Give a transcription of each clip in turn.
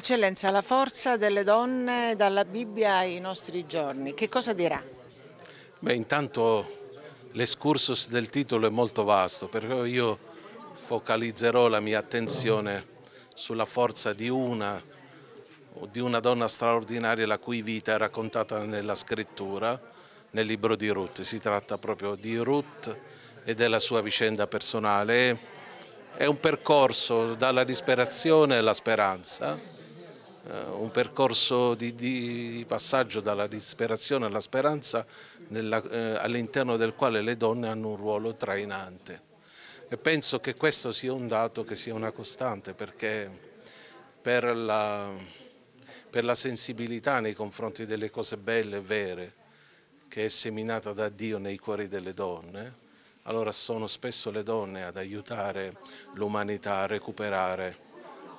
Eccellenza, la forza delle donne dalla Bibbia ai nostri giorni, che cosa dirà? Beh, intanto l'escursus del titolo è molto vasto, perché io focalizzerò la mia attenzione sulla forza di una, di una donna straordinaria la cui vita è raccontata nella scrittura, nel libro di Ruth. Si tratta proprio di Ruth e della sua vicenda personale. È un percorso dalla disperazione alla speranza eh, un percorso di, di, passaggio dalla disperazione alla speranza eh, all'interno del quale le donne hanno un ruolo trainante. E penso che questo sia un dato, che sia una costante, perché per la, per la sensibilità nei confronti delle cose belle e vere che è seminata da Dio nei cuori delle donne, allora sono spesso le donne ad aiutare l'umanità a recuperare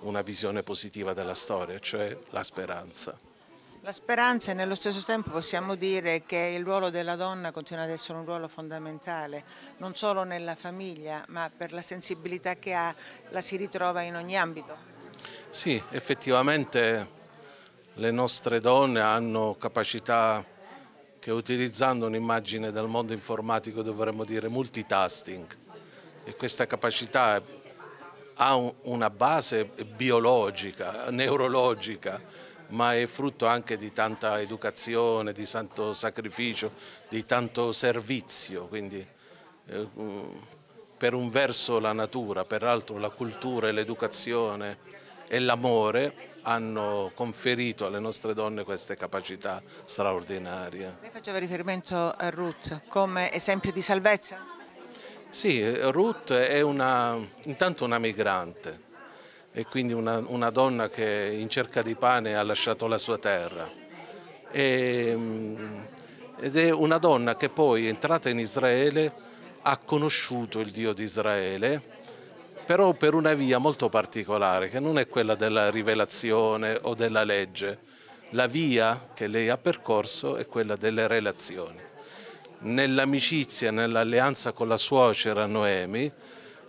una visione positiva della storia, cioè la speranza. La speranza e nello stesso tempo possiamo dire che il ruolo della donna continua ad essere un ruolo fondamentale, non solo nella famiglia, ma per la sensibilità che ha la si ritrova in ogni ambito. Sì, effettivamente le nostre donne hanno capacità che utilizzando un'immagine del mondo informatico dovremmo dire multitasking e questa capacità ha una base biologica, neurologica, ma è frutto anche di tanta educazione, di tanto sacrificio, di tanto servizio, quindi eh, mm, per un verso la natura, per l'altro la cultura e l'educazione e l'amore hanno conferito alle nostre donne queste capacità straordinarie. Lei faceva riferimento a Ruth come esempio di salvezza? Sì, Ruth è una, intanto una migrante e quindi una, una, donna che in cerca di pane ha lasciato la sua terra. E, mm, ed è una donna che poi entrata in Israele ha conosciuto il Dio di Israele, però per una via molto particolare, che non è quella della rivelazione o della legge. La via che lei ha percorso è quella delle relazioni nell'amicizia, nell'alleanza con la suocera Noemi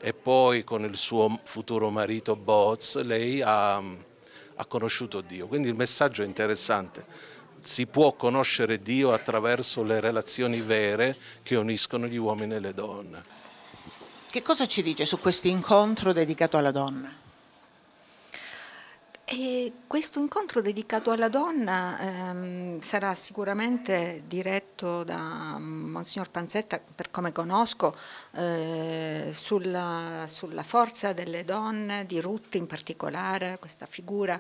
e poi con il suo futuro marito Boz, lei ha, ha conosciuto Dio. Quindi il messaggio è interessante. Si può conoscere Dio attraverso le relazioni vere che uniscono gli uomini e le donne. Che cosa ci dice su questo incontro dedicato alla donna? E questo incontro dedicato alla donna ehm, sarà sicuramente diretto da mm, Monsignor Panzetta, per come conosco, eh, sulla, sulla, forza delle donne, di Ruth in particolare, questa figura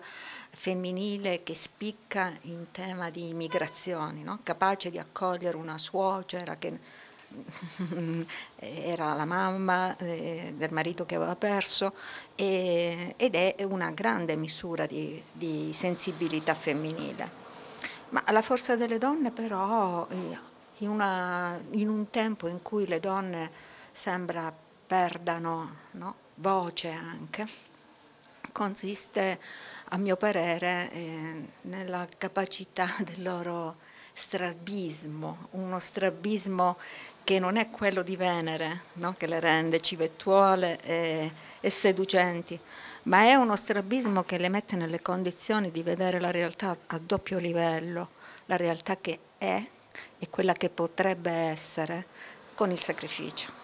femminile che spicca in tema di migrazioni, no? capace di accogliere una suocera che era la mamma eh, del marito che aveva perso ed è una grande misura di, di, sensibilità femminile. Ma la forza delle donne però eh, in, una, in un tempo in cui le donne sembra perdano no? voce anche, consiste a mio parere eh, nella capacità del loro strabismo, uno strabismo che non è quello di Venere, no? che le rende civettuole e, e, seducenti, ma è uno strabismo che le mette nelle condizioni di vedere la realtà a doppio livello, la realtà che è e quella che potrebbe essere con il sacrificio.